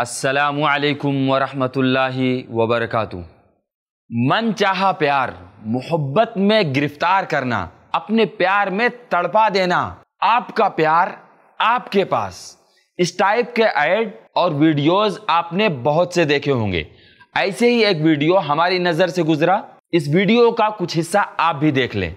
असलकम वरहि वबरक मन चाहा प्यार मोहब्बत में गिरफ्तार करना अपने प्यार में तड़पा देना आपका प्यार आपके पास इस टाइप के ऐड और वीडियोस आपने बहुत से देखे होंगे ऐसे ही एक वीडियो हमारी नज़र से गुजरा इस वीडियो का कुछ हिस्सा आप भी देख लें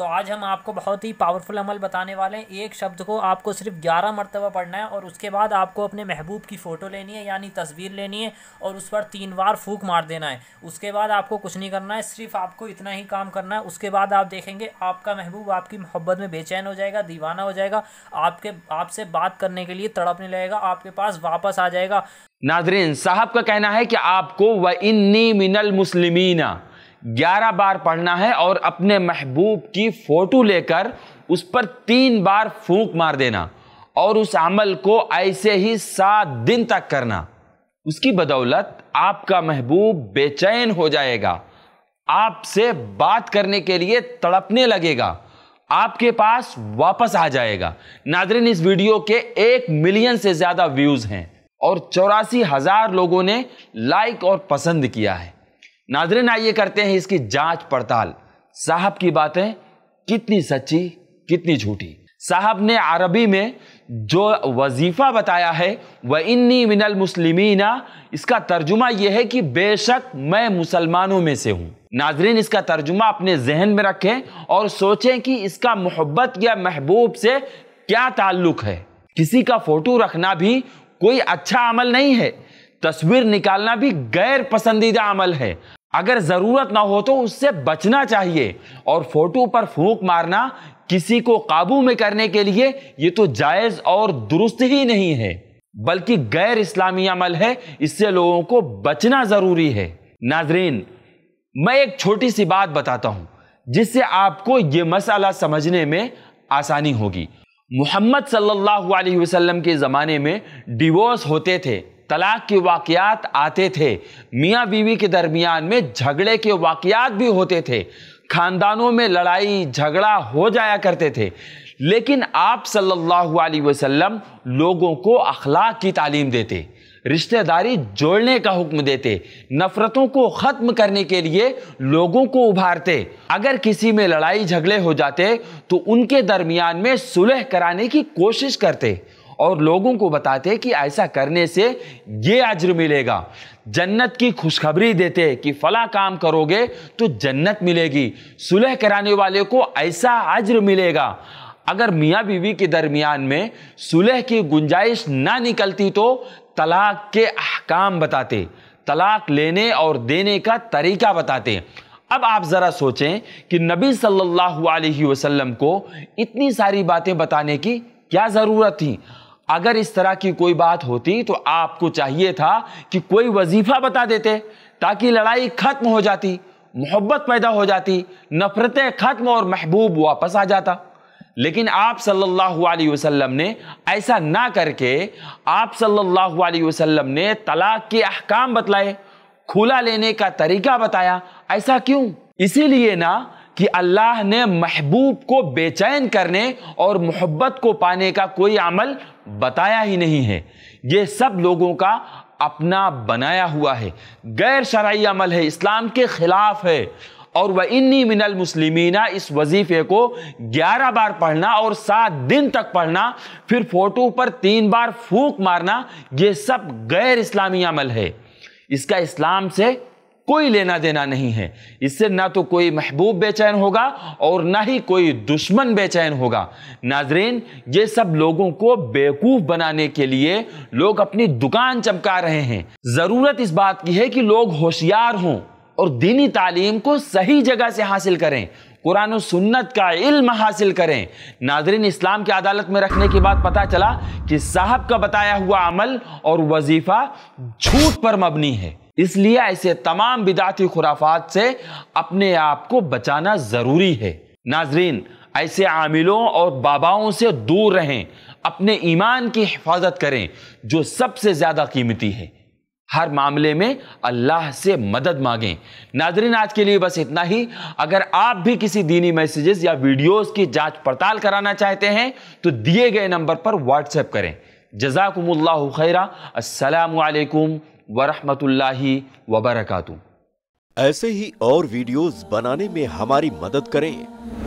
तो आज हम आपको बहुत ही पावरफुल अमल बताने वाले हैं एक शब्द को आपको सिर्फ ग्यारह मरतबा पढ़ना है और उसके बाद आपको अपने महबूब की फ़ोटो लेनी है यानी तस्वीर लेनी है और उस पर तीन बार फूक मार देना है उसके बाद आपको कुछ नहीं करना है सिर्फ आपको इतना ही काम करना है उसके बाद आप देखेंगे आपका महबूब आपकी मोहब्बत में बेचैन हो जाएगा दीवाना हो जाएगा आपके आपसे बात करने के लिए तड़पने लगेगा आपके पास वापस आ जाएगा नाजरीन साहब का कहना है कि आपको व इन्नी मिनल मुस्लिमीना ग्यारह बार पढ़ना है और अपने महबूब की फ़ोटो लेकर उस पर तीन बार फूंक मार देना और उस अमल को ऐसे ही सात दिन तक करना उसकी बदौलत आपका महबूब बेचैन हो जाएगा आपसे बात करने के लिए तड़पने लगेगा आपके पास वापस आ जाएगा नादरीन इस वीडियो के एक मिलियन से ज़्यादा व्यूज़ हैं और चौरासी हज़ार लोगों ने लाइक और पसंद किया है नाजरन आइए करते हैं इसकी जांच पड़ताल साहब की बातें कितनी सच्ची कितनी झूठी साहब ने अरबी में जो वजीफ़ा बताया है वह इन्नी मिनल मुसलिमीना इसका तर्जुमा यह है कि बेशक मैं मुसलमानों में से हूँ नाजरीन इसका तर्जुमा अपने जहन में रखें और सोचें कि इसका मोहब्बत या महबूब से क्या ताल्लुक है किसी का फ़ोटो रखना भी कोई अच्छा अमल नहीं है तस्वीर निकालना भी गैर पसंदीदा अमल है अगर ज़रूरत ना हो तो उससे बचना चाहिए और फोटो पर फूंक मारना किसी को काबू में करने के लिए ये तो जायज़ और दुरुस्त ही नहीं है बल्कि गैर इस्लामी अमल है इससे लोगों को बचना ज़रूरी है नाजरीन मैं एक छोटी सी बात बताता हूँ जिससे आपको ये मसाला समझने में आसानी होगी मोहम्मद सल्लल्लाहु अलैहि वसल्लम के ज़माने में डिवोर्स होते थे तलाक के वाकयात आते थे मियाँ बीवी के दरमियान में झगड़े के वाकयात भी होते थे खानदानों में लड़ाई झगड़ा हो जाया करते थे लेकिन आप सल्लल्लाहु अलैहि वसल्लम लोगों को अखलाक की तालीम देते रिश्तेदारी जोड़ने का हुक्म देते नफ़रतों को ख़त्म करने के लिए लोगों को उभारते अगर किसी में लड़ाई झगड़े हो जाते तो उनके दरमियान में सुलह कराने की कोशिश करते और लोगों को बताते कि ऐसा करने से ये अज्र मिलेगा जन्नत की खुशखबरी देते कि फला काम करोगे तो जन्नत मिलेगी सुलह कराने वाले को ऐसा अज्र मिलेगा अगर मियाँ बीवी के दरमियान में सुलह की गुंजाइश ना निकलती तो तलाक के अहकाम बताते तलाक लेने और देने का तरीका बताते अब आप ज़रा सोचें कि नबी सल्लल्लाहु अलैहि वसल्लम को इतनी सारी बातें बताने की क्या ज़रूरत थी अगर इस तरह की कोई बात होती तो आपको चाहिए था कि कोई वजीफा बता देते ताकि लड़ाई खत्म हो जाती मोहब्बत पैदा हो जाती नफरतें खत्म और महबूब वापस आ जाता लेकिन आप सल्लल्लाहु अलैहि वसल्लम ने ऐसा ना करके आप सल्लल्लाहु अलैहि वसल्लम ने तलाक के अहकाम बतलाए खुला लेने का तरीका बताया ऐसा क्यों इसीलिए ना कि अल्लाह ने महबूब को बेचैन करने और मोहब्बत को पाने का कोई अमल बताया ही नहीं है ये सब लोगों का अपना बनाया हुआ है गैर शराय अमल है इस्लाम के ख़िलाफ़ है और वह इन्नी मिनल मुस्लिमीना इस वजीफे को 11 बार पढ़ना और सात दिन तक पढ़ना फिर फोटो पर तीन बार फूक मारना ये सब गैर इस्लामी अमल है इसका इस्लाम से कोई लेना देना नहीं है इससे ना तो कोई महबूब बेचैन होगा और ना ही कोई दुश्मन बेचैन होगा नाजरीन ये सब लोगों को बेवकूफ़ बनाने के लिए लोग अपनी दुकान चमका रहे हैं ज़रूरत इस बात की है कि लोग होशियार हों और दीनी तालीम को सही जगह से हासिल करें कुरान सुन्नत का इल्म हासिल करें नाजरीन इस्लाम की अदालत में रखने के बाद पता चला कि साहब का बताया हुआ अमल और वजीफ़ा झूठ पर मबनी है इसलिए ऐसे तमाम बिदाती खुराफात से अपने आप को बचाना ज़रूरी है नाजरीन ऐसे आमिलों और बाबाओं से दूर रहें अपने ईमान की हिफाजत करें जो सबसे ज़्यादा कीमती है हर मामले में अल्लाह से मदद मांगें नाजरीन आज के लिए बस इतना ही अगर आप भी किसी दीनी मैसेजेस या वीडियोस की जांच पड़ताल कराना चाहते हैं तो दिए गए नंबर पर व्हाट्सएप करें जजाकमुल्ला खैरा असलकम वरहमतुल्लाहि वबरकातु ऐसे ही और वीडियोस बनाने में हमारी मदद करें